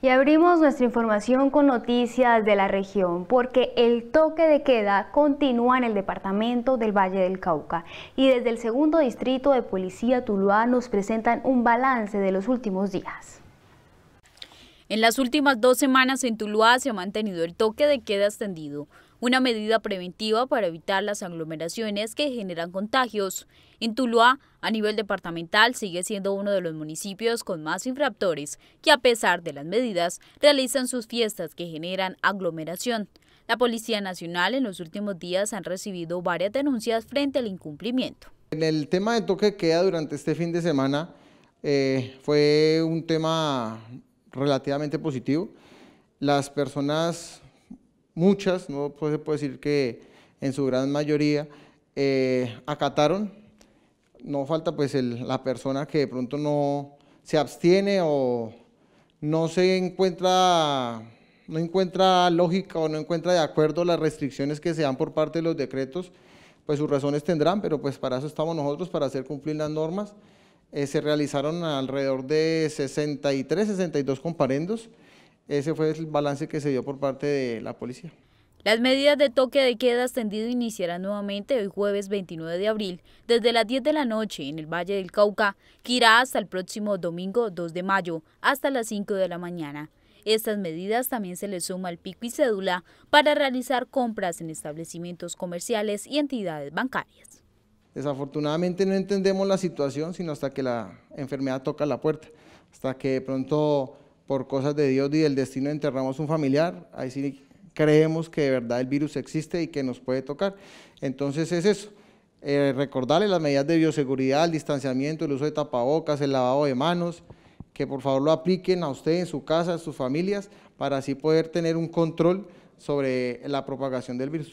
Y abrimos nuestra información con noticias de la región, porque el toque de queda continúa en el departamento del Valle del Cauca. Y desde el segundo distrito de Policía Tuluá nos presentan un balance de los últimos días. En las últimas dos semanas en Tuluá se ha mantenido el toque de queda extendido, una medida preventiva para evitar las aglomeraciones que generan contagios. En Tuluá, a nivel departamental, sigue siendo uno de los municipios con más infractores que, a pesar de las medidas, realizan sus fiestas que generan aglomeración. La Policía Nacional en los últimos días han recibido varias denuncias frente al incumplimiento. En el tema de toque queda durante este fin de semana eh, fue un tema relativamente positivo. Las personas muchas, no se puede decir que en su gran mayoría, eh, acataron. No falta pues la persona que de pronto no se abstiene o no se encuentra, no encuentra lógica o no encuentra de acuerdo las restricciones que se dan por parte de los decretos, pues sus razones tendrán, pero pues para eso estamos nosotros, para hacer cumplir las normas. Eh, se realizaron alrededor de 63, 62 comparendos. Ese fue el balance que se dio por parte de la policía. Las medidas de toque de queda extendido iniciarán nuevamente hoy jueves 29 de abril, desde las 10 de la noche en el Valle del Cauca, que irá hasta el próximo domingo 2 de mayo, hasta las 5 de la mañana. Estas medidas también se le suma al pico y cédula para realizar compras en establecimientos comerciales y entidades bancarias. Desafortunadamente no entendemos la situación, sino hasta que la enfermedad toca la puerta, hasta que pronto por cosas de Dios y del destino enterramos un familiar, ahí sí creemos que de verdad el virus existe y que nos puede tocar. Entonces es eso, recordarles eh, recordarle las medidas de bioseguridad, el distanciamiento, el uso de tapabocas, el lavado de manos, que por favor lo apliquen a usted, en su casa, a sus familias, para así poder tener un control sobre la propagación del virus.